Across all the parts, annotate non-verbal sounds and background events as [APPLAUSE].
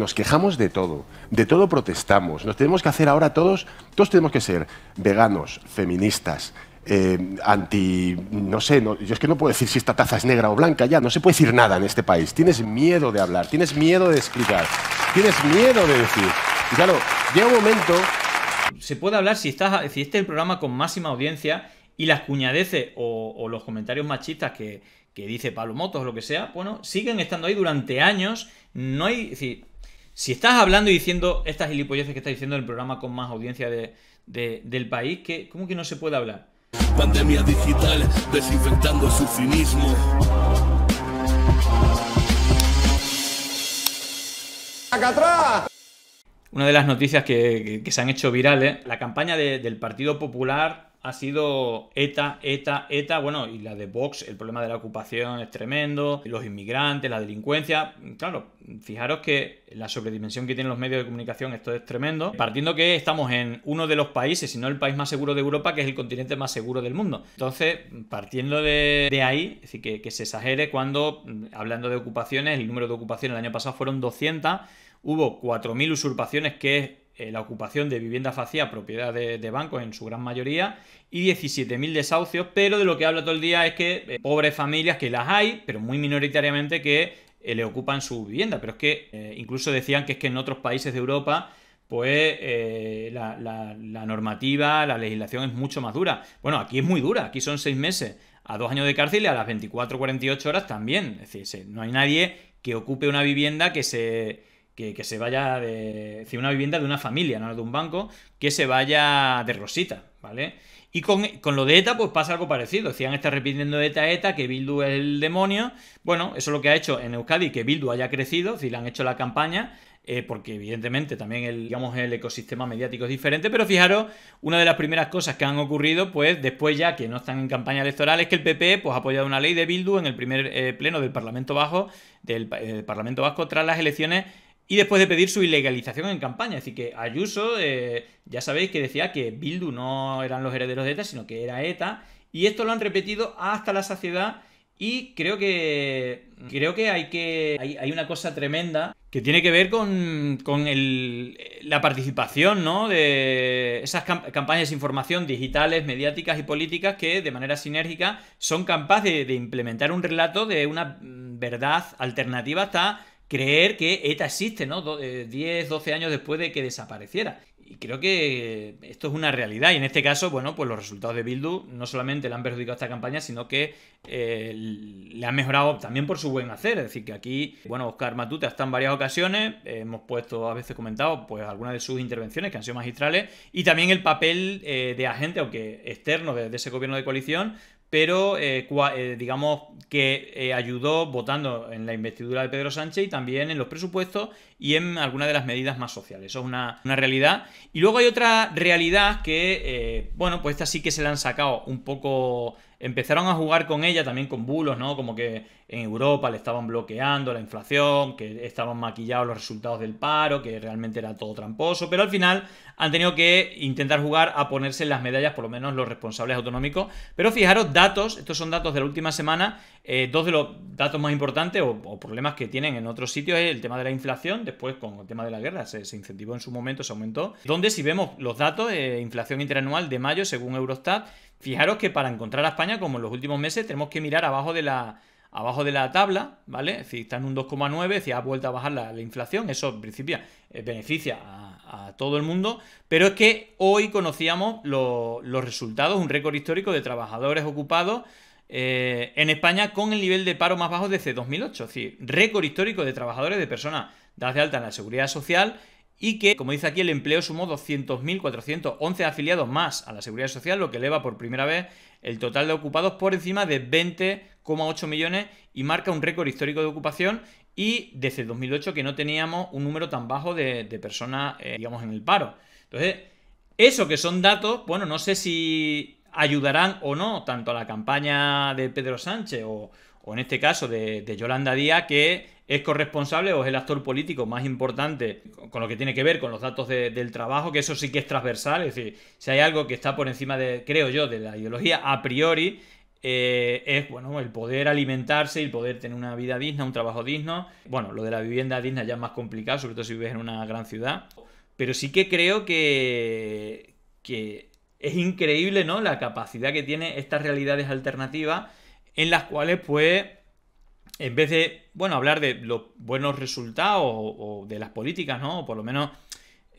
Nos quejamos de todo, de todo protestamos, nos tenemos que hacer ahora todos, todos tenemos que ser veganos, feministas, eh, anti... no sé, yo es que no puedo decir si esta taza es negra o blanca ya, no se puede decir nada en este país. Tienes miedo de hablar, tienes miedo de explicar, tienes miedo de decir. Y claro, llega un momento... Se puede hablar si, estás, si este es el programa con máxima audiencia y las cuñadeces o, los comentarios machistas que, que dice Pablo Motos o lo que sea, bueno, siguen estando ahí durante años. No hay. Si estás hablando y diciendo estas gilipolleces que estás diciendo en el programa con más audiencia del país, ¿cómo que no se puede hablar? Pandemia digital, desinfectando su cinismo. Una de las noticias que, se han hecho virales, la campaña del Partido Popular ha sido ETA, ETA, ETA, bueno, y la de Vox, el problema de la ocupación es tremendo, los inmigrantes, la delincuencia, claro, fijaros que la sobredimensión que tienen los medios de comunicación, esto es tremendo, partiendo que estamos en uno de los países, si no el país más seguro de Europa, que es el continente más seguro del mundo. Entonces, partiendo de, ahí, es que, que se exagere cuando, mm, hablando de ocupaciones, el número de ocupaciones el año pasado fueron 200, hubo 4.000 usurpaciones, que es eh, la ocupación de vivienda vacías propiedad de, bancos en su gran mayoría y 17.000 desahucios, pero de lo que habla todo el día es que eh, pobres familias que las hay, pero muy minoritariamente que eh, le ocupan su vivienda. Pero es que incluso decían que es que en otros países de Europa pues la, la, normativa, la legislación es mucho más dura. Bueno, aquí es muy dura, aquí son seis meses, a dos años de cárcel y a las 24, 48 horas también. Es decir, no hay nadie que ocupe una vivienda que se, que, se vaya de, una vivienda de una familia, no de un banco, que se vaya de rosita, ¿vale? Y con, lo de ETA, pues pasa algo parecido. han estado repitiendo ETA, ETA, que Bildu es el demonio. Bueno, eso es lo que ha hecho en Euskadi, que Bildu haya crecido, si le han hecho la campaña, eh, porque evidentemente también el, digamos, el ecosistema mediático es diferente, pero fijaros, una de las primeras cosas que han ocurrido, pues después ya que no están en campaña electoral, es que el PP e, pues, ha apoyado una ley de Bildu en el primer eh, pleno del Parlamento Bajo, del, eh, Parlamento Vasco, tras las elecciones y después de pedir su ilegalización en campaña. Así que Ayuso, eh, ya sabéis que decía que Bildu no eran los herederos de ETA, sino que era ETA, y esto lo han repetido hasta la saciedad y creo que creo que hay que hay, una cosa tremenda que tiene que ver con, con la participación ¿no? de esas campañas de información digitales, mediáticas y políticas que de manera sinérgica son capaces de, de implementar un relato de una mm, verdad alternativa hasta creer que ETA existe, ¿no? 10, 12 eh, años después de que desapareciera. Y creo que esto es una realidad. Y en este caso, bueno, pues los resultados de Bildu no solamente le han perjudicado a esta campaña, sino que eh, le han mejorado también por su buen hacer. Es decir, que aquí, bueno, Oscar Matute está en varias ocasiones. hemos puesto, a veces comentado, pues algunas de sus intervenciones que han sido magistrales. Y también el papel eh, de agente, aunque externo, de ese gobierno de coalición, pero eh, eh, digamos que eh, ayudó votando en la investidura de Pedro Sánchez y también en los presupuestos y en algunas de las medidas más sociales. Eso es una, una realidad. Y luego hay otra realidad que, bueno, pues esta sí que se la han sacado un poco... Empezaron a jugar con ella también con bulos, ¿no? Como que en Europa le estaban bloqueando la inflación, que estaban maquillados los resultados del paro, que realmente era todo tramposo, pero al final han tenido que intentar jugar a ponerse las medallas, por lo menos los responsables autonómicos. Pero fijaros, datos, estos son datos de la última semana, eh, dos de los datos más importantes o, problemas que tienen en otros sitios es el tema de la inflación, después con el tema de la guerra se, incentivó en su momento, se aumentó, donde si vemos los datos, eh, inflación interanual de mayo según Eurostat, fijaros que para encontrar a España, como en los últimos meses, tenemos que mirar abajo de la, abajo de la tabla, ¿vale? Si está en un 2,9, si ha vuelto a bajar la, inflación, eso en principio eh, beneficia a a todo el mundo, pero es que hoy conocíamos los resultados, un récord histórico de trabajadores ocupados eh, en España con el nivel de paro más bajo desde 2008, es decir, récord histórico de trabajadores de personas dadas de alta en la seguridad social y que, como dice aquí, el empleo sumó 200.411 afiliados más a la seguridad social, lo que eleva por primera vez el total de ocupados por encima de 20 8 millones y marca un récord histórico de ocupación y desde el 2008 que no teníamos un número tan bajo de, personas, eh, digamos, en el paro. Entonces, eso que son datos, bueno, no sé si ayudarán o no tanto a la campaña de Pedro Sánchez o, en este caso de, Yolanda Díaz, que es corresponsable o es el actor político más importante con lo que tiene que ver con los datos del trabajo, que eso sí que es transversal, es decir, si hay algo que está por encima de, creo yo, de la ideología a priori, eh, es bueno, el poder alimentarse y el poder tener una vida digna, un trabajo digno. Bueno, lo de la vivienda digna ya es más complicado, sobre todo si vives en una gran ciudad. Pero sí que creo que, que es increíble, ¿no? La capacidad que tiene estas realidades alternativas en las cuales, pues, en vez de, bueno, hablar de los buenos resultados o, de las políticas, ¿no? O por lo menos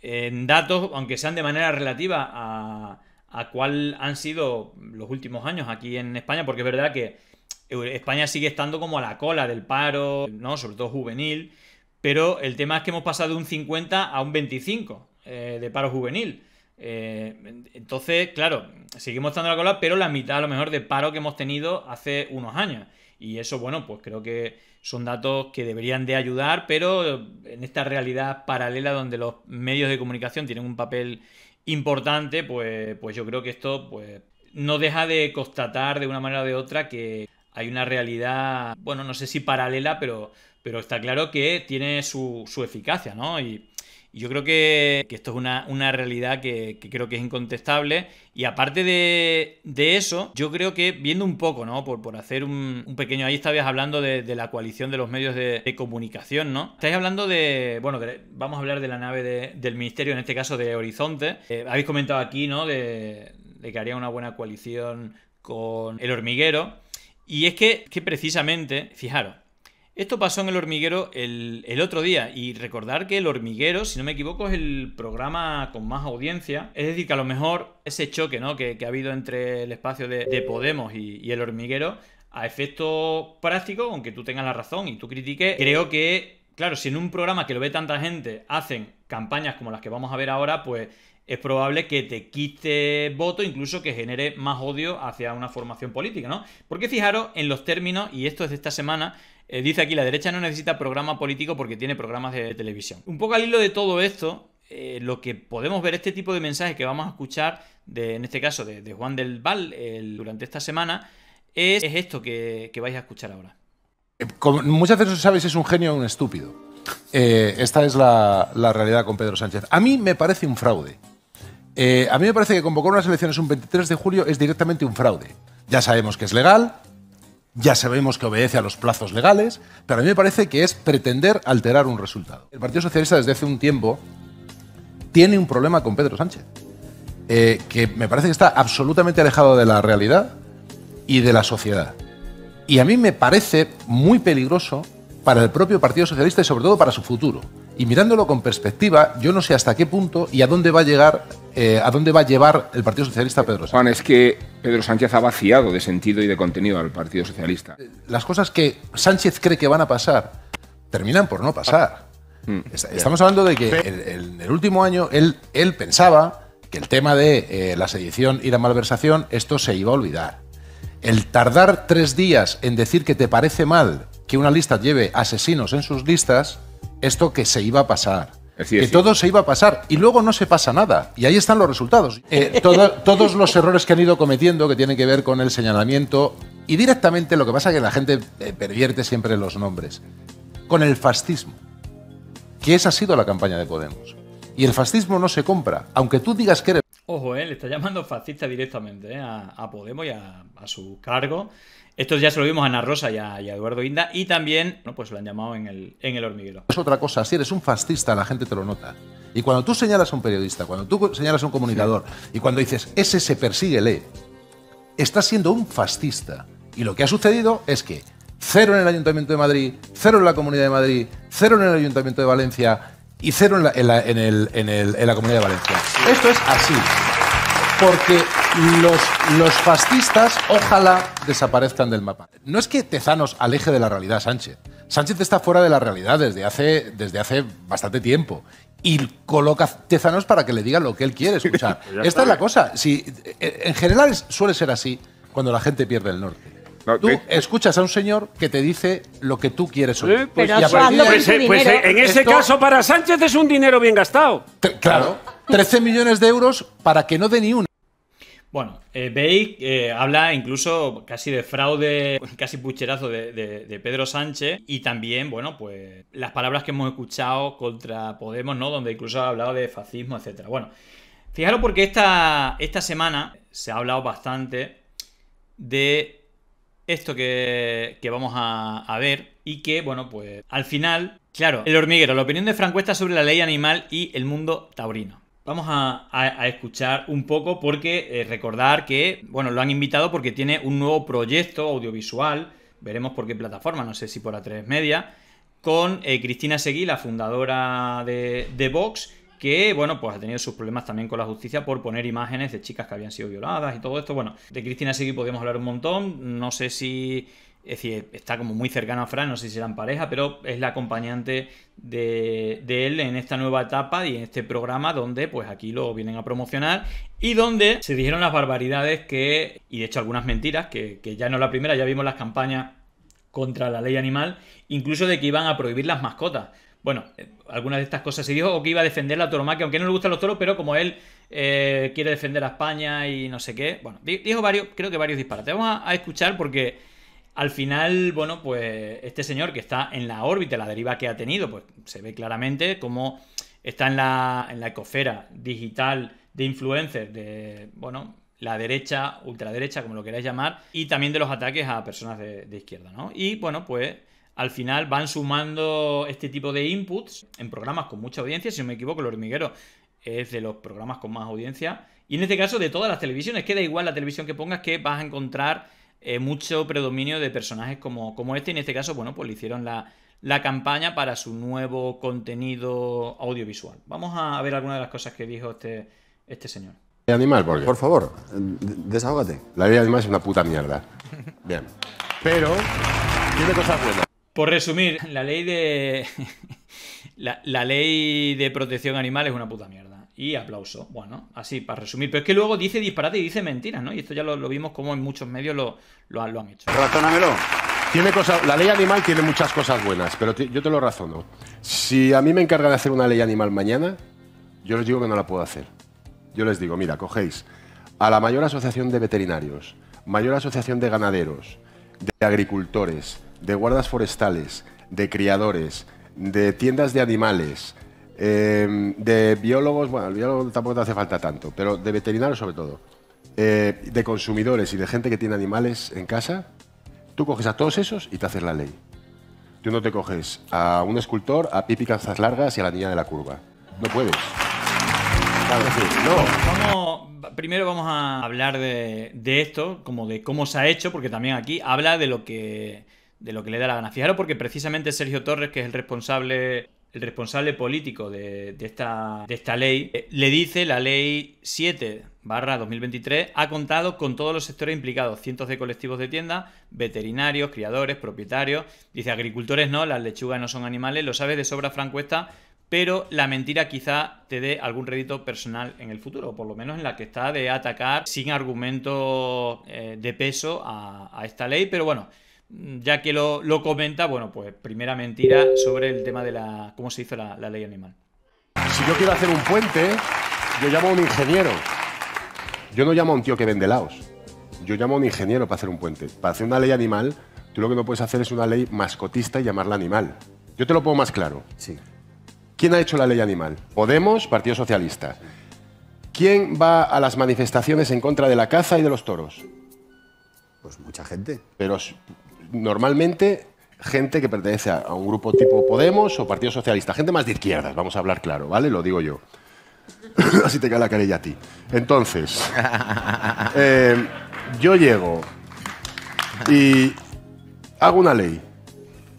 en datos, aunque sean de manera relativa a a cuál han sido los últimos años aquí en España, porque es verdad que España sigue estando como a la cola del paro, ¿no? Sobre todo juvenil. Pero el tema es que hemos pasado de un 50 a un 25 eh, de paro juvenil. Eh, entonces, claro, seguimos estando a la cola, pero la mitad a lo mejor de paro que hemos tenido hace unos años. Y eso, bueno, pues creo que son datos que deberían de ayudar, pero en esta realidad paralela donde los medios de comunicación tienen un papel importante, pues, pues yo creo que esto pues, no deja de constatar de una manera o de otra que hay una realidad, bueno, no sé si paralela, pero, pero está claro que tiene su, su eficacia, ¿no? Y, yo creo que, esto es una, realidad que, creo que es incontestable. Y aparte de, eso, yo creo que viendo un poco, ¿no? Por, por hacer un, pequeño. Ahí estabas hablando de, la coalición de los medios de, comunicación, ¿no? Estáis hablando de. Bueno, vamos a hablar de la nave del ministerio, en este caso de Horizonte. Eh, habéis comentado aquí, ¿no? De, de que haría una buena coalición con el hormiguero. Y es que precisamente, fijaros, esto pasó en el hormiguero el, otro día y recordar que el hormiguero, si no me equivoco, es el programa con más audiencia. Es decir, que a lo mejor ese choque ¿no? que, ha habido entre el espacio de, Podemos y, el hormiguero, a efecto práctico, aunque tú tengas la razón y tú critiques, creo que, claro, si en un programa que lo ve tanta gente hacen campañas como las que vamos a ver ahora, pues es probable que te quite voto, incluso que genere más odio hacia una formación política, ¿no? Porque fijaros en los términos, y esto es de esta semana, eh, dice aquí, la derecha no necesita programa político porque tiene programas de televisión. Un poco al hilo de todo esto, eh, lo que podemos ver, este tipo de mensajes que vamos a escuchar, en este caso de, Juan del Val, durante esta semana, es, esto que, vais a escuchar ahora. Eh, muchas veces sabes, es un genio o un estúpido. esta es la, la, realidad con Pedro Sánchez. A mí me parece un fraude. a mí me parece que convocar unas elecciones un 23 de julio es directamente un fraude. Ya sabemos que es legal, ya sabemos que obedece a los plazos legales, pero a mí me parece que es pretender alterar un resultado. El Partido Socialista desde hace un tiempo tiene un problema con Pedro Sánchez, eh, que me parece que está absolutamente alejado de la realidad y de la sociedad. Y a mí me parece muy peligroso para el propio Partido Socialista y sobre todo para su futuro. Y mirándolo con perspectiva, yo no sé hasta qué punto y a dónde va a llegar, eh, a dónde va a llevar el Partido Socialista Pedro Sánchez. Juan, es que Pedro Sánchez ha vaciado de sentido y de contenido al Partido Socialista. Eh, las cosas que Sánchez cree que van a pasar terminan por no pasar. Mm. Estamos hablando de que en el, último año él, pensaba que el tema de eh, la sedición y la malversación, esto se iba a olvidar. El tardar tres días en decir que te parece mal que una lista lleve asesinos en sus listas, esto que se iba a pasar. que todo se iba a pasar y luego no se pasa nada. Y ahí están los resultados. Eh, todos los errores que han ido cometiendo que tienen que ver con el señalamiento y directamente lo que pasa es que la gente eh, pervierte siempre los nombres. Con el fascismo, que esa ha sido la campaña de Podemos. Y el fascismo no se compra, aunque tú digas que eres... Ojo, él eh, le está llamando fascista directamente a, Podemos y a su cargo esto ya se lo vimos a Ana Rosa y a, Eduardo Inda. Y también, no, pues lo han llamado en el, en el hormiguero. Es otra cosa, si eres un fascista, la gente te lo nota. Y cuando tú señalas a un periodista, cuando tú señalas a un comunicador, y cuando dices, ese se persigue, le estás siendo un fascista. Y lo que ha sucedido es que cero en el Ayuntamiento de Madrid, cero en la Comunidad de Madrid, cero en el Ayuntamiento de Valencia y cero en la, Comunidad de Valencia. Esto es así. Porque los, los fascistas ojalá desaparezcan del mapa. No es que Tezanos aleje de la realidad Sánchez. Sánchez está fuera de la realidad desde hace, desde hace bastante tiempo. Y coloca Tezanos para que le diga lo que él quiere [LAUGHS] escuchar. Esta es la cosa. Si, eh, en general suele ser así cuando la gente pierde el norte. tú escuchas a un señor que te dice lo que tú quieres oír. Pues, pues, eh, pues, eh, en ese caso para Sánchez es un dinero bien gastado. Claro, 13 millones de euros para que no dé ni una. Bueno, eh, eh, habla incluso casi de fraude, [LAUGHS] casi pucherazo de, Pedro Sánchez y también, bueno, pues las palabras que hemos escuchado contra Podemos, ¿no? Donde incluso ha hablado de fascismo, etcétera. Bueno, fijaros porque esta, esta semana se ha hablado bastante de esto que, vamos a, ver y que, bueno, pues al final, claro, el hormiguero, la opinión de Francuesta sobre la ley animal y el mundo taurino. Vamos a, escuchar un poco porque eh, recordar que, bueno, lo han invitado porque tiene un nuevo proyecto audiovisual, veremos por qué plataforma, no sé si por la 3 Media, con eh, Cristina Seguí, la fundadora de, de, Vox, que, bueno, pues ha tenido sus problemas también con la justicia por poner imágenes de chicas que habían sido violadas y todo esto. Bueno, de Cristina Seguí podríamos hablar un montón, no sé si es decir, está como muy cercano a Fran, no sé si serán pareja, pero es la acompañante de, él en esta nueva etapa y en este programa donde pues aquí lo vienen a promocionar y donde se dijeron las barbaridades que, y de hecho algunas mentiras, que, ya no es la primera, ya vimos las campañas contra la ley animal, incluso de que iban a prohibir las mascotas. Bueno, eh, algunas de estas cosas se dijo o que iba a defender la toromaquia, aunque no le gustan los toros, pero como él eh, quiere defender a España y no sé qué, bueno, dijo varios, creo que varios disparates. Vamos a escuchar porque al final, bueno, pues este señor que está en la órbita, la deriva que ha tenido, pues se ve claramente cómo está en la, en ecosfera digital de influencers de, bueno, la derecha, ultraderecha, como lo queráis llamar, y también de los ataques a personas de, izquierda, ¿no? Y bueno, pues al final van sumando este tipo de inputs en programas con mucha audiencia, si no me equivoco, el hormiguero es de los programas con más audiencia, y en este caso de todas las televisiones, queda igual la televisión que pongas que vas a encontrar eh, mucho predominio de personajes como, como este. Y en este caso, bueno, pues le hicieron la, campaña para su nuevo contenido audiovisual. Vamos a ver algunas de las cosas que dijo este, este señor. Animal, porque, por favor, desahógate. La vida animal es una puta mierda. Bien. Pero tiene cosas buenas. Por resumir, la ley de. [LAUGHS] la, la ley de protección animal es una puta mierda y aplauso. Bueno, así para resumir. Pero es que luego dice disparate y dice mentira, ¿no? Y esto ya lo, vimos como en muchos medios lo, han hecho. Razónamelo. Tiene cosas, la ley animal tiene muchas cosas buenas, pero yo te lo razono. Si a mí me encarga de hacer una ley animal mañana, yo les digo que no la puedo hacer. Yo les digo, mira, cogéis a la mayor asociación de veterinarios, mayor asociación de ganaderos, de agricultores, de guardas forestales, de criadores, de tiendas de animales, Em, de biólogos, bueno, el biólogo tampoco te hace falta tanto, pero de veterinarios sobre todo. Eh, de consumidores y de gente que tiene animales en casa, tú coges a todos esos y te haces la ley. Tú no te coges a un escultor, a Pipi Largas y a la niña de la curva. No puedes. Claro, sí, no. primero vamos a hablar de, esto, como de cómo se ha hecho, porque también aquí habla de lo que de lo que le da la gana. Fijaros porque precisamente Sergio Torres, que es el responsable el responsable político de, esta, esta, ley, eh, le dice la ley 7 2023 ha contado con todos los sectores implicados, cientos de colectivos de tiendas, veterinarios, criadores, propietarios, dice agricultores no, las lechugas no son animales, lo sabes de sobra Francuesta, pero la mentira quizá te dé algún rédito personal en el futuro, o por lo menos en la que está de atacar sin argumento eh, de peso a esta ley, pero bueno ya que lo, comenta, bueno, pues primera mentira sobre el tema de la cómo se hizo la, ley animal. Si yo quiero hacer un puente, yo llamo a un ingeniero. Yo no llamo a un tío que vende laos. Yo llamo a un ingeniero para hacer un puente. Para hacer una ley animal, tú lo que no puedes hacer es una ley mascotista y llamarla animal. Yo te lo pongo más claro. Sí. ¿Quién ha hecho la ley animal? Podemos, Partido Socialista. ¿Quién va a las manifestaciones en contra de la caza y de los toros? Pues mucha gente. Pero normalmente gente que pertenece a un grupo tipo Podemos o Partido Socialista, gente más de izquierdas, vamos a hablar claro, ¿vale? Lo digo yo. [LAUGHS] Así te cae la carilla a ti. Entonces, [LAUGHS] eh, yo llego y hago una ley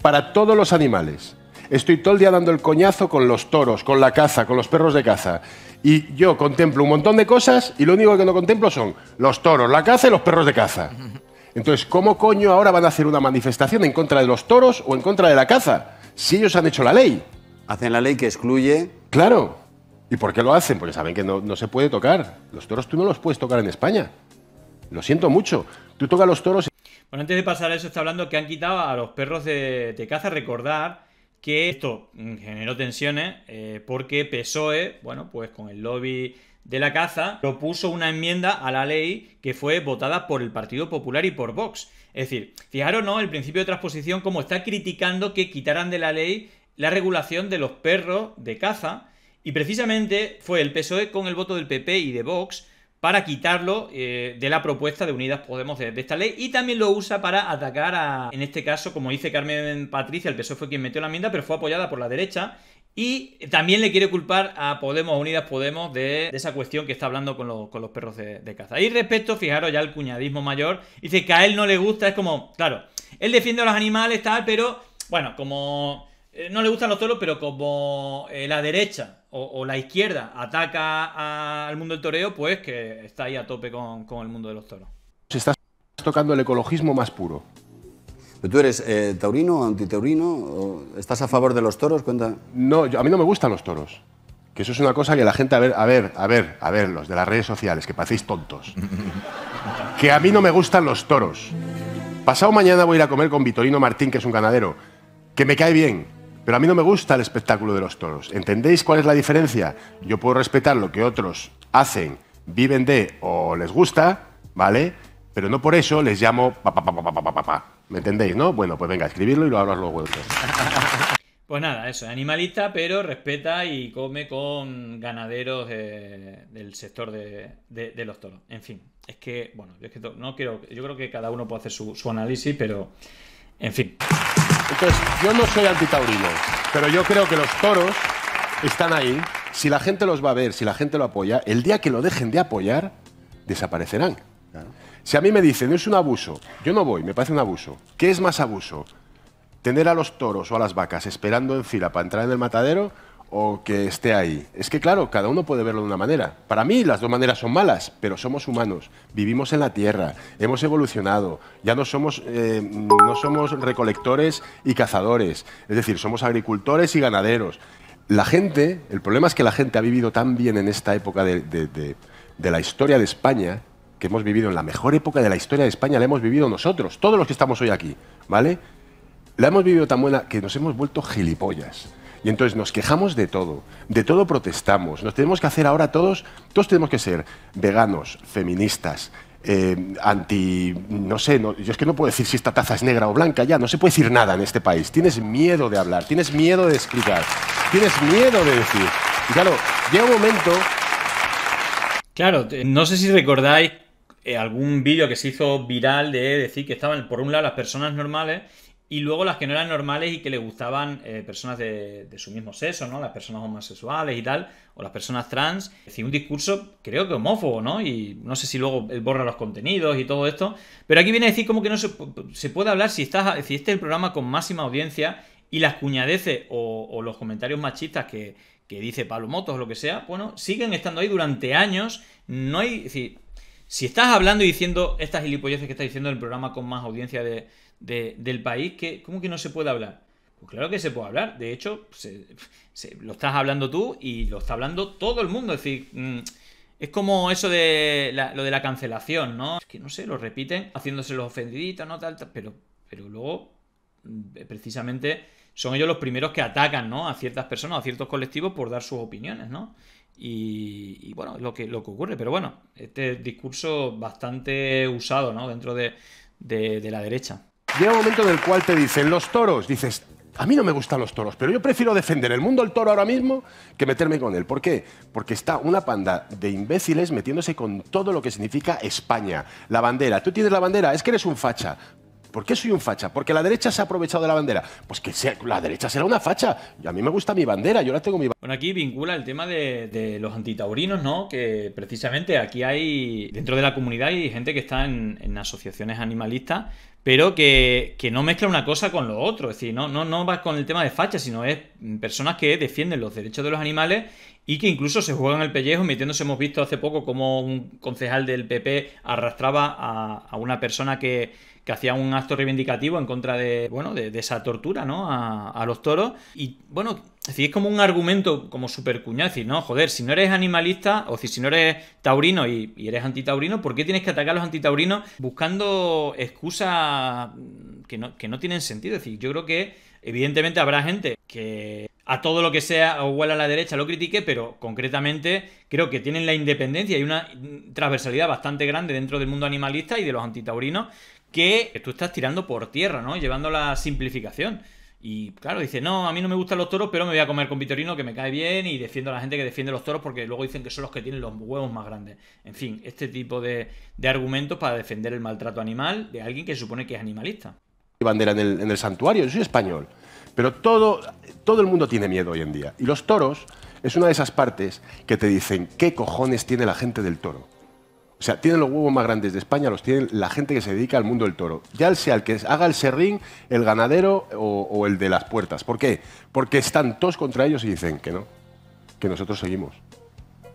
para todos los animales. Estoy todo el día dando el coñazo con los toros, con la caza, con los perros de caza. Y yo contemplo un montón de cosas y lo único que no contemplo son los toros, la caza y los perros de caza. Entonces, ¿cómo coño ahora van a hacer una manifestación en contra de los toros o en contra de la caza? Si ellos han hecho la ley. Hacen la ley que excluye. Claro. ¿Y por qué lo hacen? Porque saben que no, se puede tocar. Los toros tú no los puedes tocar en España. Lo siento mucho. Tú tocas los toros. Bueno, antes de pasar a eso, está hablando que han quitado a los perros de, caza. Recordar que esto mm, generó tensiones eh, porque PSOE, bueno, pues con el lobby de la Caza propuso una enmienda a la ley que fue votada por el Partido Popular y por Vox. Es decir, fijaros, ¿no? El principio de transposición, como está criticando que quitaran de la ley la regulación de los perros de caza, y precisamente fue el PSOE con el voto del PP y de Vox para quitarlo eh, de la propuesta de Unidas Podemos de, esta ley y también lo usa para atacar a, en este caso, como dice Carmen Patricia, el PSOE fue quien metió la enmienda, pero fue apoyada por la derecha y también le quiere culpar a Podemos Unidas Podemos de, esa cuestión que está hablando con, los, perros de, caza. Y respecto, fijaros ya el cuñadismo mayor, dice que a él no le gusta, es como, claro, él defiende a los animales, tal, pero bueno, como eh, no le gustan los toros, pero como eh, la derecha o, la izquierda ataca al mundo del toreo, pues que está ahí a tope con, con el mundo de los toros. Se está tocando el ecologismo más puro. ¿Tú eres eh, taurino o antitaurino? ¿Estás a favor de los toros? Cuenta. No, a mí no me gustan los toros. Que eso es una cosa que la gente, a ver, a ver, a ver, a ver, los de las redes sociales, que parecéis tontos. [LAUGHS] que a mí no me gustan los toros. Pasado mañana voy a ir a comer con Vitorino Martín, que es un ganadero, que me cae bien, pero a mí no me gusta el espectáculo de los toros. ¿Entendéis cuál es la diferencia? Yo puedo respetar lo que otros hacen, viven de o les gusta, ¿vale? Pero no por eso les llamo papá papá papá papá pa ¿Me entendéis, no? Bueno, pues venga, escribirlo y lo hablas luego. [LAUGHS] Pues nada, eso, animalista, pero respeta y come con ganaderos eh, del sector de, los toros. En fin, es que, bueno, yo, no quiero, yo creo que cada uno puede hacer su, análisis, pero, en fin. Entonces, yo no soy antitaurino, pero yo creo que los toros están ahí. Si la gente los va a ver, si la gente lo apoya, el día que lo dejen de apoyar, desaparecerán. Si a mí me dicen, es un abuso, yo no voy, me parece un abuso. ¿Qué es más abuso? ¿Tener a los toros o a las vacas esperando en fila para entrar en el matadero o que esté ahí? Es que claro, cada uno puede verlo de una manera. Para mí las dos maneras son malas, pero somos humanos, vivimos en la Tierra, hemos evolucionado, ya no somos, eh, no somos recolectores y cazadores, es decir, somos agricultores y ganaderos. La gente, el problema es que la gente ha vivido tan bien en esta época de la historia de España que hemos vivido en la mejor época de la historia de España, la hemos vivido nosotros, todos los que estamos hoy aquí, ¿vale? La hemos vivido tan buena que nos hemos vuelto gilipollas. Y entonces nos quejamos de todo, de todo protestamos, nos tenemos que hacer ahora todos, todos tenemos que ser veganos, feministas, eh, anti... no sé, yo es que no puedo decir si esta taza es negra o blanca ya, no se puede decir nada en este país. Tienes miedo de hablar, tienes miedo de explicar, tienes miedo de decir. Y claro, llega un momento... Claro, no sé si recordáis eh, algún vídeo que se hizo viral de decir que estaban, por un lado, las personas normales y luego las que no eran normales y que le gustaban eh, personas de, su mismo sexo, ¿no? Las personas homosexuales y tal, o las personas trans. Es decir, un discurso creo que homófobo, ¿no? Y no sé si luego borra los contenidos y todo esto. Pero aquí viene a decir como que no se, puede hablar si, estás, si este es el programa con máxima audiencia y las cuñadeces o, los comentarios machistas que, dice Pablo Motos o lo que sea, bueno, siguen estando ahí durante años. No hay... Si estás hablando y diciendo estas gilipolleces que estás diciendo en el programa con más audiencia del país, ¿cómo que no se puede hablar? Pues claro que se puede hablar. De hecho, se, lo estás hablando tú y lo está hablando todo el mundo. Es decir, mm, es como eso de la, lo de la cancelación, ¿no? Es que no sé, lo repiten haciéndose los ofendiditos, ¿no? pero, pero luego, mm, eh, precisamente, son ellos los primeros que atacan, ¿no? A ciertas personas, a ciertos colectivos por dar sus opiniones, ¿no? Y, bueno, lo que, lo que ocurre. Pero bueno, este discurso bastante usado ¿no? dentro de, de, de la derecha. Llega un momento en el cual te dicen los toros, dices, a mí no me gustan los toros, pero yo prefiero defender el mundo del toro ahora mismo que meterme con él. ¿Por qué? Porque está una panda de imbéciles metiéndose con todo lo que significa España. La bandera. Tú tienes la bandera, es que eres un facha. ¿Por qué soy un facha? Porque la derecha se ha aprovechado de la bandera. Pues que la derecha será una facha. Y a mí me gusta mi bandera, yo la tengo mi bandera. Bueno, aquí vincula el tema de, los antitaurinos, ¿no? Que precisamente aquí hay, dentro de la comunidad, hay gente que está en asociaciones animalistas pero que, que, no mezcla una cosa con lo otro. Es decir, no, no, no va con el tema de facha, sino es personas que defienden los derechos de los animales y que incluso se juegan el pellejo metiéndose. Hemos visto hace poco como un concejal del PP arrastraba a, una persona que, que hacía un acto reivindicativo en contra de, bueno, de, de esa tortura, ¿no? A, a los toros. Y bueno, es como un argumento como súper cuñado. no, joder, si no eres animalista o si no eres taurino y, eres antitaurino, ¿por qué tienes que atacar a los antitaurinos buscando excusas que no, tienen sentido? Es decir, yo creo que evidentemente habrá gente que a todo lo que sea o huela a la derecha lo critique, pero concretamente creo que tienen la independencia y una transversalidad bastante grande dentro del mundo animalista y de los antitaurinos que tú estás tirando por tierra, ¿no? Llevando la simplificación. Y claro, dice, no, a mí no me gustan los toros, pero me voy a comer con Vitorino, que me cae bien, y defiendo a la gente que defiende los toros, porque luego dicen que son los que tienen los huevos más grandes. En fin, este tipo de, argumentos para defender el maltrato animal de alguien que supone que es animalista. Bandera en el, en el santuario, yo soy español, pero todo, todo el mundo tiene miedo hoy en día. Y los toros es una de esas partes que te dicen, ¿qué cojones tiene la gente del toro? O sea, tienen los huevos más grandes de España, los tienen la gente que se dedica al mundo del toro. Ya sea el que haga el serrín, el ganadero o, o el de las puertas. ¿Por qué? Porque están todos contra ellos y dicen que no, que nosotros seguimos,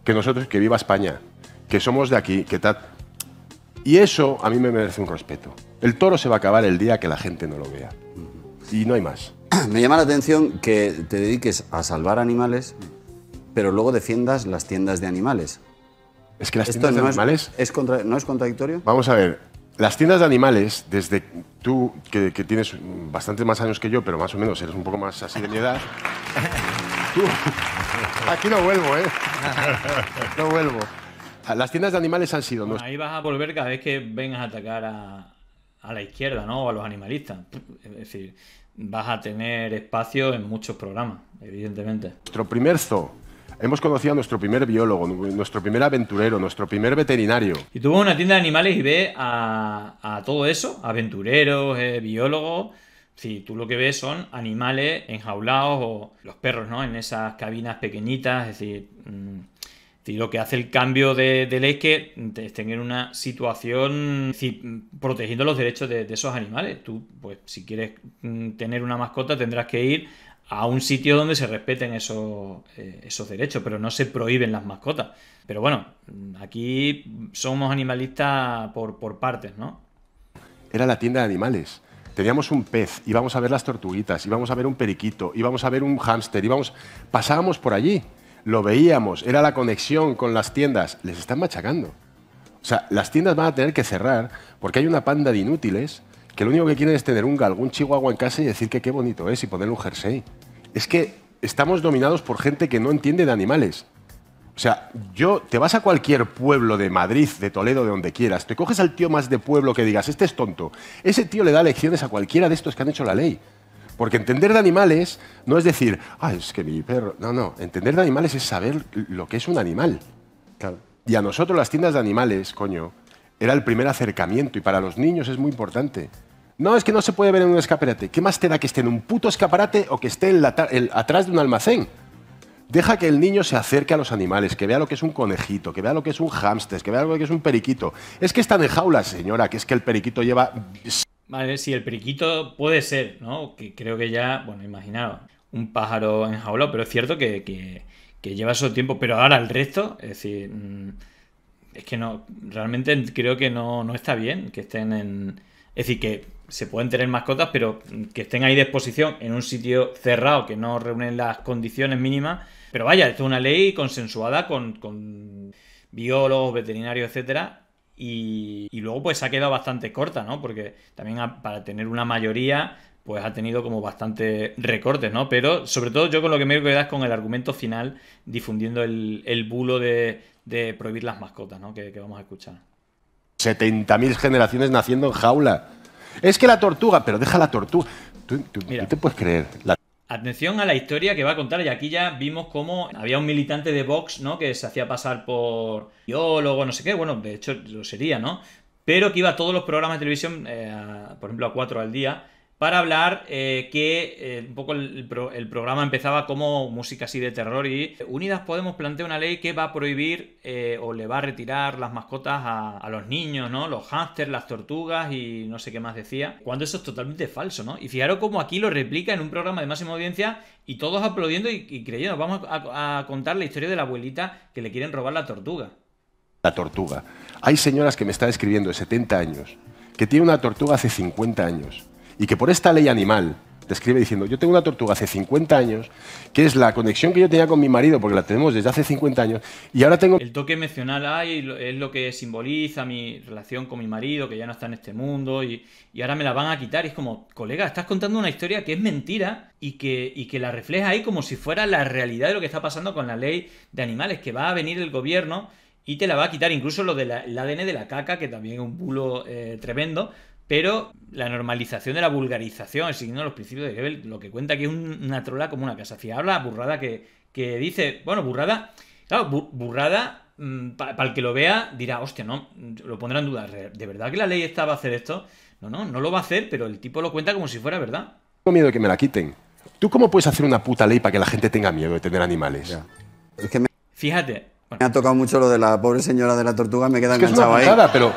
que nosotros, que viva España, que somos de aquí, que tal. Y eso a mí me merece un respeto. El toro se va a acabar el día que la gente no lo vea. Y no hay más. [CLEARS THROAT] Me llama la atención que te dediques a salvar animales, pero luego defiendas las tiendas de animales. Es que las tiendas de animales. Es, ¿No es contradictorio? Vamos a ver. Las tiendas de animales, desde tú, que, tienes bastantes más años que yo, pero más o menos eres un poco más así de mi edad. [LAUGHS] aquí no vuelvo, ¿eh? No vuelvo. Las tiendas de animales han sido. ahí vas a volver cada vez que vengas a atacar a, a la izquierda, ¿no? O a los animalistas. Es decir, vas a tener espacio en muchos programas, evidentemente. Nuestro primer zoo hemos conocido a nuestro primer biólogo, nuestro primer aventurero, nuestro primer veterinario. Y tú vas a una tienda de animales y ves a, todo eso, aventureros, eh, biólogos. Si tú lo que ves son animales enjaulados o los perros, ¿no? En esas cabinas pequeñitas, es decir, si mm, lo que hace el cambio de, ley es que estén en una situación protegiendo los derechos de, de, esos animales. Tú, pues, si quieres mm, tener una mascota, tendrás que ir a un sitio donde se respeten esos, eh, esos derechos, pero no se prohíben las mascotas. Pero bueno, aquí somos animalistas por, por partes, ¿no? Era la tienda de animales. Teníamos un pez, íbamos a ver las tortuguitas, íbamos a ver un periquito, íbamos a ver un hámster, íbamos... Pasábamos por allí, lo veíamos, era la conexión con las tiendas. Les están machacando. O sea, las tiendas van a tener que cerrar porque hay una panda de inútiles que lo único que quieren es tener un un chihuahua en casa y decir que qué bonito es y poner un jersey es que estamos dominados por gente que no entiende de animales. O sea, yo te vas a cualquier pueblo de Madrid, de Toledo, de donde quieras, te coges al tío más de pueblo que digas, este es tonto. Ese tío le da lecciones a cualquiera de estos que han hecho la ley. Porque entender de animales no es decir, ah, es que mi perro. No, no. Entender de animales es saber lo que es un animal. Y a nosotros, las tiendas de animales, coño, era el primer acercamiento y para los niños es muy importante. No, es que no se puede ver en un escaparate. ¿Qué más te da que esté en un puto escaparate o que esté atrás de un almacén? Deja que el niño se acerque a los animales, que vea lo que es un conejito, que vea lo que es un hámster, que vea lo que es un periquito. Es que están en jaula, señora, que es que el periquito lleva... Vale, sí, el periquito puede ser, ¿no? Que creo que ya, bueno, imaginaba, un pájaro en jaula, pero es cierto que, que, lleva su tiempo, pero ahora el resto, es decir, mm, es que no, realmente creo que no, no está bien que estén en... Es decir, que se pueden tener mascotas, pero que estén ahí de exposición en un sitio cerrado que no reúnen las condiciones mínimas. Pero vaya, esto es una ley consensuada con, biólogos, veterinarios, etcétera. Y, luego pues ha quedado bastante corta, ¿no? Porque también para tener una mayoría pues ha tenido como bastante recortes, ¿no? Pero sobre todo yo con lo que me quedo es con el argumento final difundiendo el, bulo de, prohibir las mascotas, ¿no? Que, que vamos a escuchar. 70.000 generaciones naciendo en jaula es que la tortuga, pero deja la tortuga. ¿Tú, te puedes creer? Atención a la historia que va a contar, y aquí ya vimos cómo había un militante de Vox, ¿no? Que se hacía pasar por biólogo, no sé qué, bueno, de hecho lo sería, ¿no? Pero que iba a todos los programas de televisión, eh, por ejemplo, a cuatro al día, para hablar eh, que eh, un poco el, programa empezaba como música así de terror y Unidas Podemos plantea una ley que va a prohibir eh, o le va a retirar las mascotas a, los niños, ¿no? Los hámsters, las tortugas y no sé qué más decía. Cuando eso es totalmente falso, ¿no? Y fijaros cómo aquí lo replica en un programa de máxima audiencia y todos aplaudiendo y, creyendo. Vamos a, contar la historia de la abuelita que le quieren robar la tortuga. La tortuga. Hay señoras que me están escribiendo de 70 años que tiene una tortuga hace 50 años y que por esta ley animal te escribe diciendo, yo tengo una tortuga hace 50 años, que es la conexión que yo tenía con mi marido, porque la tenemos desde hace 50 años, y ahora tengo... El toque emocional ahí es lo que simboliza mi relación con mi marido, que ya no está en este mundo, y, y ahora me la van a quitar, es como, colega, estás contando una historia que es mentira y que, y que la refleja ahí como si fuera la realidad de lo que está pasando con la ley de animales, que va a venir el gobierno y te la va a quitar. Incluso lo del ADN de la caca, que también es un bulo eh, tremendo, pero la normalización de la vulgarización, siguiendo los principios de Goebbels, lo que cuenta que es una trola como una casa fiable, Habla burrada que, que dice, bueno, burrada, claro, burrada, mm, para el que lo vea, dirá, hostia, no, lo pondrá en duda. ¿De verdad que la ley estaba va a hacer esto? No, no, no lo va a hacer, pero el tipo lo cuenta como si fuera verdad. Tengo miedo de que me la quiten. ¿Tú cómo puedes hacer una puta ley para que la gente tenga miedo de tener animales? Fíjate. Me ha tocado mucho lo de la pobre señora de la tortuga, me queda enganchado ahí. Pero...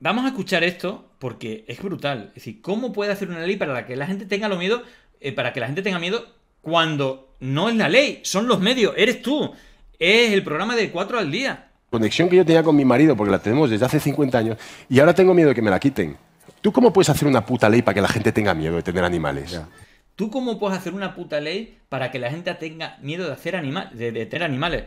Vamos a escuchar esto porque es brutal. Es decir, ¿cómo puede hacer una ley para que la gente tenga lo miedo, eh, para que la gente tenga miedo cuando no es la ley, son los medios, eres tú, es el programa de cuatro al día. Conexión que yo tenía con mi marido, porque la tenemos desde hace 50 años, y ahora tengo miedo de que me la quiten. ¿Tú cómo puedes hacer una puta ley para que la gente tenga miedo de tener animales? ¿Tú cómo puedes hacer una puta ley para que la gente tenga miedo de hacer animales, de tener animales?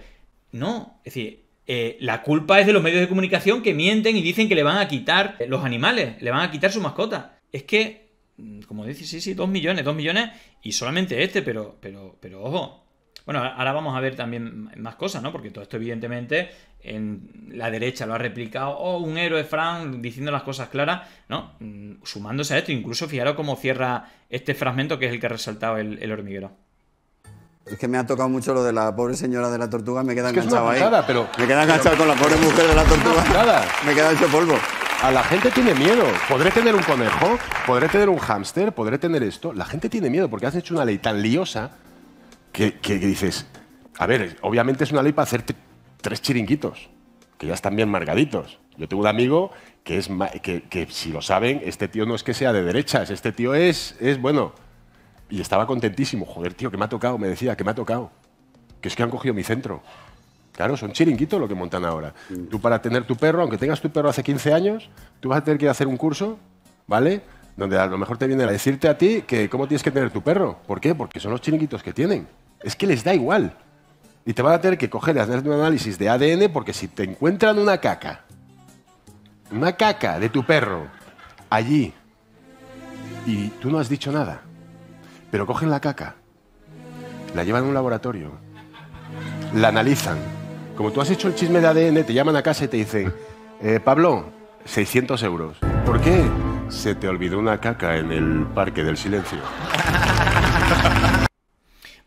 No, es decir, eh, la culpa es de los medios de comunicación que mienten y dicen que le van a quitar eh, los animales, le van a quitar su mascota. Es que, mm, como dices, sí, sí, dos millones, dos millones y solamente este, pero, pero, pero ojo. Bueno, ahora vamos a ver también más cosas, ¿no? Porque todo esto, evidentemente, en la derecha lo ha replicado. Oh, un héroe, Frank, diciendo las cosas claras, ¿no? Mm, sumándose a esto, incluso fijaros cómo cierra este fragmento que es el que ha resaltado el hormiguero. Es que me ha tocado mucho lo de la pobre señora de la tortuga, me queda es enganchado ahí. me queda enganchado con la pobre mujer de la tortuga. me queda hecho polvo. A la gente tiene miedo. Podré tener un conejo, podré tener un hámster, podré tener esto. La gente tiene miedo porque has hecho una ley tan liosa que, dices, a ver, obviamente es una ley para hacerte tres chiringuitos, que ya están bien margaditos. Yo tengo un amigo que, es, que, que si lo saben, este tío no es que sea de derechas, este tío es, es bueno, y estaba contentísimo. Joder, tío, que me ha tocado, me decía, que me ha tocado. Que es que han cogido mi centro. Claro, son chiringuitos lo que montan ahora. Mm. Tú para tener tu perro, aunque tengas tu perro hace 15 años, tú vas a tener que ir a hacer un curso, ¿vale? Donde a lo mejor te viene a decirte a ti que cómo tienes que tener tu perro. ¿Por qué? Porque son los chiringuitos que tienen. Es que les da igual. Y te van a tener que coger y hacer un análisis de ADN porque si te encuentran una caca, una caca de tu perro allí y tú no has dicho nada, pero cogen la caca, la llevan a un laboratorio, la analizan. Como tú has hecho el chisme de ADN, te llaman a casa y te dicen, eh, Pablo, 600 euros. ¿Por qué? Se te olvidó una caca en el Parque del Silencio. [LAUGHS]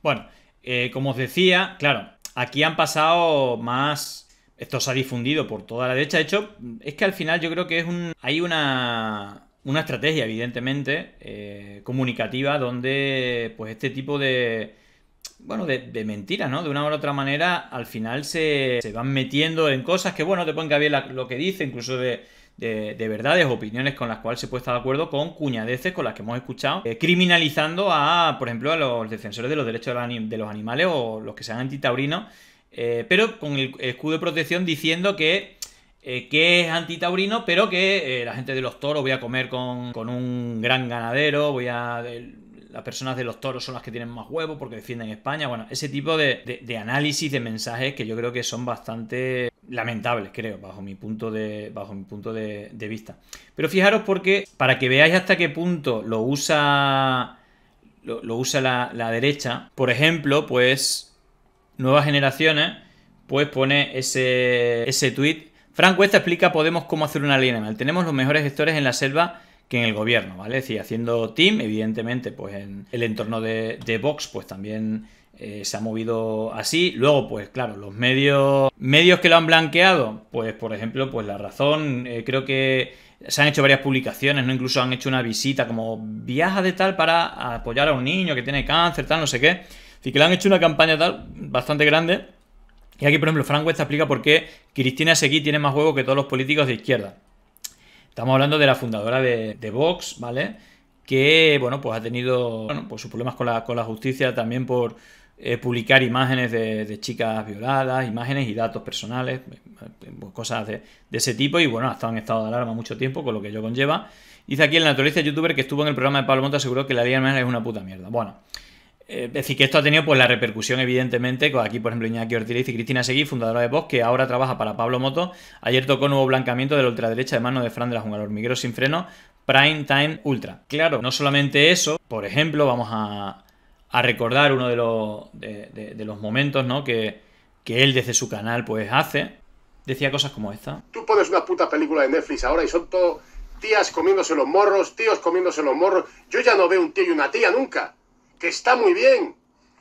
Bueno, eh, como os decía, claro, aquí han pasado más... Esto se ha difundido por toda la derecha. De hecho, es que al final yo creo que es un... Hay una una estrategia, evidentemente, eh, comunicativa, donde pues este tipo de, bueno, de, mentiras, ¿no? De una u otra manera, al final se, se van metiendo en cosas que, bueno, te pueden caber lo que dice, incluso de, de, verdades, opiniones con las cuales se puede estar de acuerdo, con cuñadeces con las que hemos escuchado, eh, criminalizando a, por ejemplo, a los defensores de los derechos de los animales o los que sean antitaurinos, eh, pero con el escudo de protección diciendo que eh, que es antitaurino, pero que eh, la gente de los toros voy a comer con, un gran ganadero, voy a... las personas de los toros son las que tienen más huevos porque defienden España. Bueno, ese tipo de, análisis, de mensajes que yo creo que son bastante lamentables, creo, bajo mi punto de, bajo mi punto de, vista. Pero fijaros porque, para que veáis hasta qué punto lo usa, lo, usa la, derecha, por ejemplo, pues nuevas generaciones, pues pone ese, ese tweet Frank esta explica Podemos cómo hacer línea mal Tenemos los mejores gestores en la selva que en el gobierno, ¿vale? Es decir, haciendo team, evidentemente, pues en el entorno de, de Vox, pues también eh, se ha movido así. Luego, pues claro, los medios, medios que lo han blanqueado, pues por ejemplo, pues La Razón, eh, creo que se han hecho varias publicaciones, ¿no? Incluso han hecho una visita como viaja de tal para apoyar a un niño que tiene cáncer, tal, no sé qué. Así que le han hecho una campaña tal bastante grande y aquí, por ejemplo, Frank West explica por qué Cristina Seguí tiene más juego que todos los políticos de izquierda. Estamos hablando de la fundadora de, Vox, ¿vale? Que, bueno, pues ha tenido bueno, pues sus problemas con la, justicia también por eh, publicar imágenes de, chicas violadas, imágenes y datos personales, pues cosas de, ese tipo. Y bueno, ha estado en estado de alarma mucho tiempo, con lo que ello conlleva. Dice aquí el naturalista youtuber que estuvo en el programa de Pablo Monta aseguró que la ley es una puta mierda. Bueno, eh, es decir, que esto ha tenido pues la repercusión, evidentemente, con aquí, por ejemplo, Iñaki Ortiz y Cristina Seguí, fundadora de Vox, que ahora trabaja para Pablo Moto. Ayer tocó nuevo blancamiento de la ultraderecha de mano de Fran de la Junga, hormigueros sin freno, Prime Time Ultra. Claro, no solamente eso, por ejemplo, vamos a, recordar uno de los, de, los momentos ¿no? que, que él desde su canal pues hace. Decía cosas como esta. Tú pones una puta película de Netflix ahora y son todo tías comiéndose los morros, tíos comiéndose los morros. Yo ya no veo un tío y una tía nunca que está muy bien,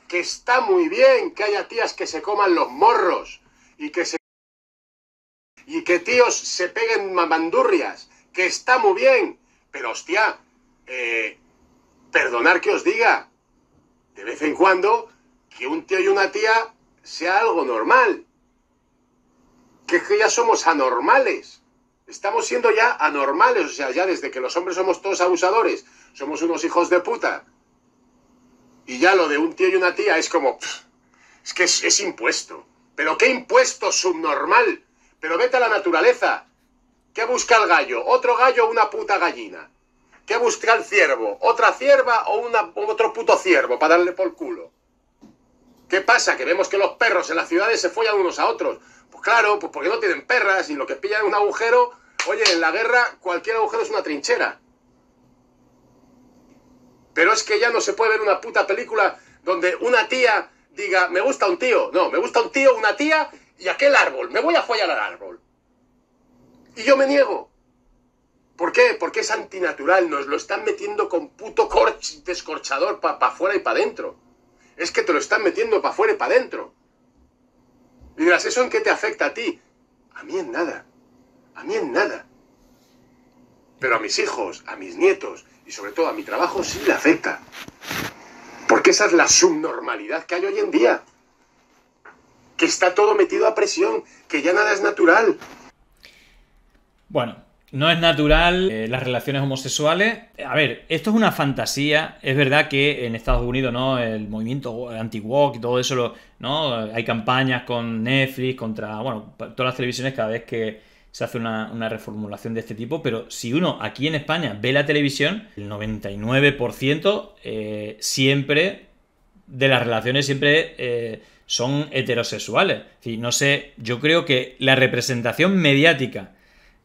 que está muy bien que haya tías que se coman los morros y que se y que tíos se peguen mamandurrias, que está muy bien, pero hostia, eh, perdonar que os diga, de vez en cuando, que un tío y una tía sea algo normal, que es que ya somos anormales, estamos siendo ya anormales, o sea, ya desde que los hombres somos todos abusadores, somos unos hijos de puta, y ya lo de un tío y una tía es como, es que es, impuesto. Pero qué impuesto subnormal. Pero vete a la naturaleza. ¿Qué busca el gallo? ¿Otro gallo o una puta gallina? ¿Qué busca el ciervo? ¿Otra cierva o una, otro puto ciervo para darle por culo? ¿Qué pasa? Que vemos que los perros en las ciudades se follan unos a otros. Pues claro, pues porque no tienen perras y lo que pillan es un agujero. Oye, en la guerra cualquier agujero es una trinchera. Pero es que ya no se puede ver una puta película donde una tía diga, me gusta un tío. No, me gusta un tío, una tía y aquel árbol. Me voy a follar al árbol. Y yo me niego. ¿Por qué? Porque es antinatural. Nos lo están metiendo con puto corch, descorchador para pa afuera y para adentro. Es que te lo están metiendo para afuera y para adentro. Y dirás, ¿eso en qué te afecta a ti? A mí en nada. A mí en nada. Pero a mis hijos, a mis nietos y sobre todo a mi trabajo sí le afecta. Porque esa es la subnormalidad que hay hoy en día. Que está todo metido a presión, que ya nada es natural. Bueno, no es natural eh, las relaciones homosexuales. A ver, esto es una fantasía. Es verdad que en Estados Unidos, ¿no? El movimiento anti-walk y todo eso, ¿no? Hay campañas con Netflix, contra, bueno, todas las televisiones cada vez que se hace una, reformulación de este tipo, pero si uno aquí en España ve la televisión, el 99% eh, siempre de las relaciones siempre eh, son heterosexuales. no sé, yo creo que la representación mediática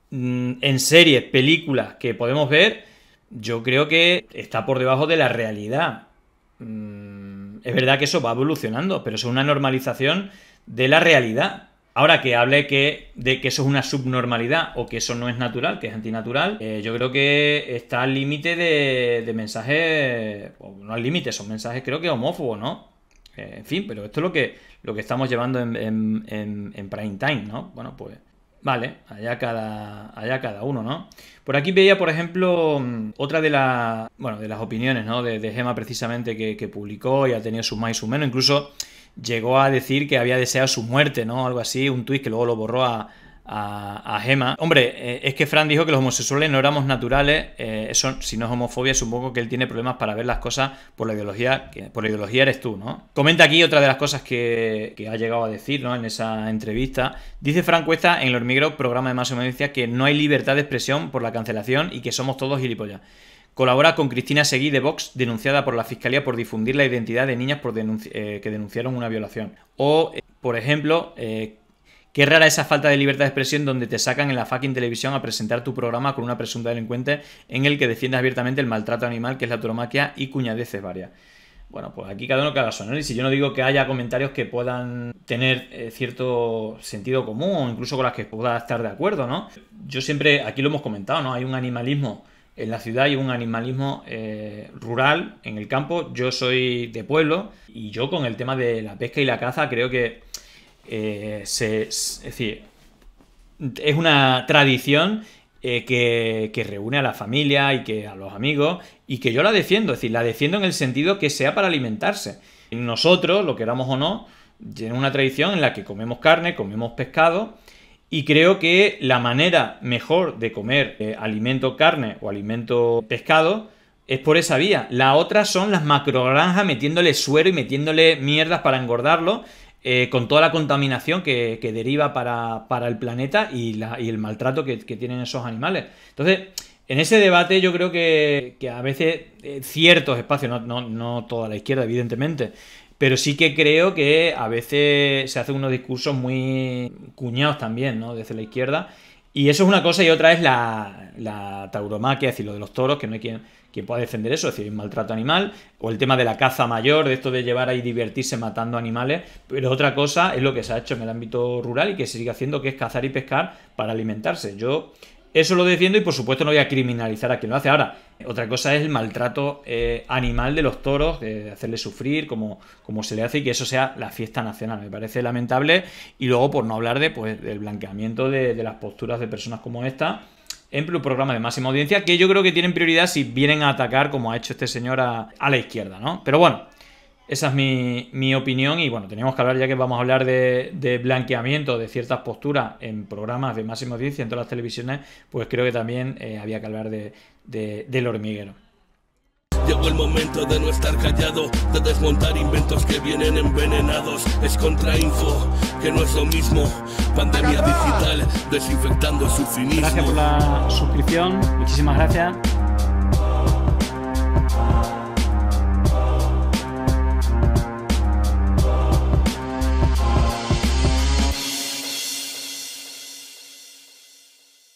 mm, en series, películas que podemos ver, yo creo que está por debajo de la realidad. Mm, es verdad que eso va evolucionando, pero es una normalización de la realidad. Ahora que hable que, de que eso es una subnormalidad o que eso no es natural, que es antinatural, eh, yo creo que está al límite de, mensajes, no al límite, son mensajes creo que homófobos, ¿no? Eh, en fin, pero esto es lo que, lo que estamos llevando en, en, prime time, ¿no? Bueno, pues Vale, allá cada, allá cada uno, ¿no? Por aquí veía, por ejemplo, mm, otra de, la, bueno, de las opiniones, ¿no? De, Gema, precisamente, que, que, publicó y ha tenido sus más y su menos. Incluso llegó a decir que había deseado su muerte, ¿no? Algo así, un tuit que luego lo borró a, a, Gema. Hombre, eh, es que Fran dijo que los homosexuales no éramos naturales. Eh, eso, si no es homofobia, supongo que él tiene problemas para ver las cosas por la ideología, que por la ideología eres tú, ¿no? Comenta aquí otra de las cosas que, ha llegado a decir, ¿no? En esa entrevista. Dice Fran Cuesta en el hormigro programa de más humanidad que no hay libertad de expresión por la cancelación y que somos todos gilipollas. Colabora con Cristina Seguí de Vox, denunciada por la Fiscalía por difundir la identidad de niñas eh, que denunciaron una violación. O, eh, por ejemplo, eh, qué rara esa falta de libertad de expresión donde te sacan en la fucking televisión a presentar tu programa con una presunta delincuente en el que defiendes abiertamente el maltrato animal, que es la toromaquia, y cuñadeces varias. Bueno, pues aquí cada uno que haga su análisis. Yo no digo que haya comentarios que puedan tener cierto sentido común o incluso con las que pueda estar de acuerdo, ¿no? Yo siempre, aquí lo hemos comentado, ¿no? Hay un animalismo en la ciudad hay un animalismo eh, rural en el campo. Yo soy de pueblo y yo con el tema de la pesca y la caza creo que eh, se, es una tradición eh, que, reúne a la familia y que a los amigos y que yo la defiendo, es decir, la defiendo en el sentido que sea para alimentarse. Nosotros, lo queramos o no, tenemos una tradición en la que comemos carne, comemos pescado y creo que la manera mejor de comer eh, alimento carne o alimento pescado es por esa vía. La otra son las macrogranjas metiéndole suero y metiéndole mierdas para engordarlo, eh, con toda la contaminación que, deriva para, el planeta y, el maltrato que, tienen esos animales. Entonces, en ese debate yo creo que, a veces eh, ciertos espacios, no, no, no toda la izquierda evidentemente, pero sí que creo que a veces se hacen unos discursos muy cuñados también, ¿no? Desde la izquierda. Y eso es una cosa y otra es la, tauromaquia, es decir, lo de los toros, que no hay quien, quien pueda defender eso, es decir, maltrato animal, o el tema de la caza mayor, de esto de llevar ahí divertirse matando animales, pero otra cosa es lo que se ha hecho en el ámbito rural y que se sigue haciendo, que es cazar y pescar para alimentarse. Yo eso lo defiendo y por supuesto no voy a criminalizar a quien lo hace. Ahora, otra cosa es el maltrato eh, animal de los toros, de hacerles sufrir, como, como, se le hace, y que eso sea la fiesta nacional. Me parece lamentable. Y luego, por no hablar de, pues, del blanqueamiento de, las posturas de personas como esta, en programas de máxima audiencia, que yo creo que tienen prioridad si vienen a atacar, como ha hecho este señor, a, la izquierda, ¿no? Pero bueno, esa es mi, opinión y bueno, tenemos que hablar ya que vamos a hablar de, blanqueamiento de ciertas posturas en programas de máxima audiencia en todas las televisiones, pues creo que también eh, había que hablar de, de, del hormiguero. Llegó el momento de no estar callado, de desmontar inventos que vienen envenenados. Es contrainfo, que no es lo mismo. Pandemia digital, desinfectando su finismo. Gracias por la suscripción, muchísimas gracias.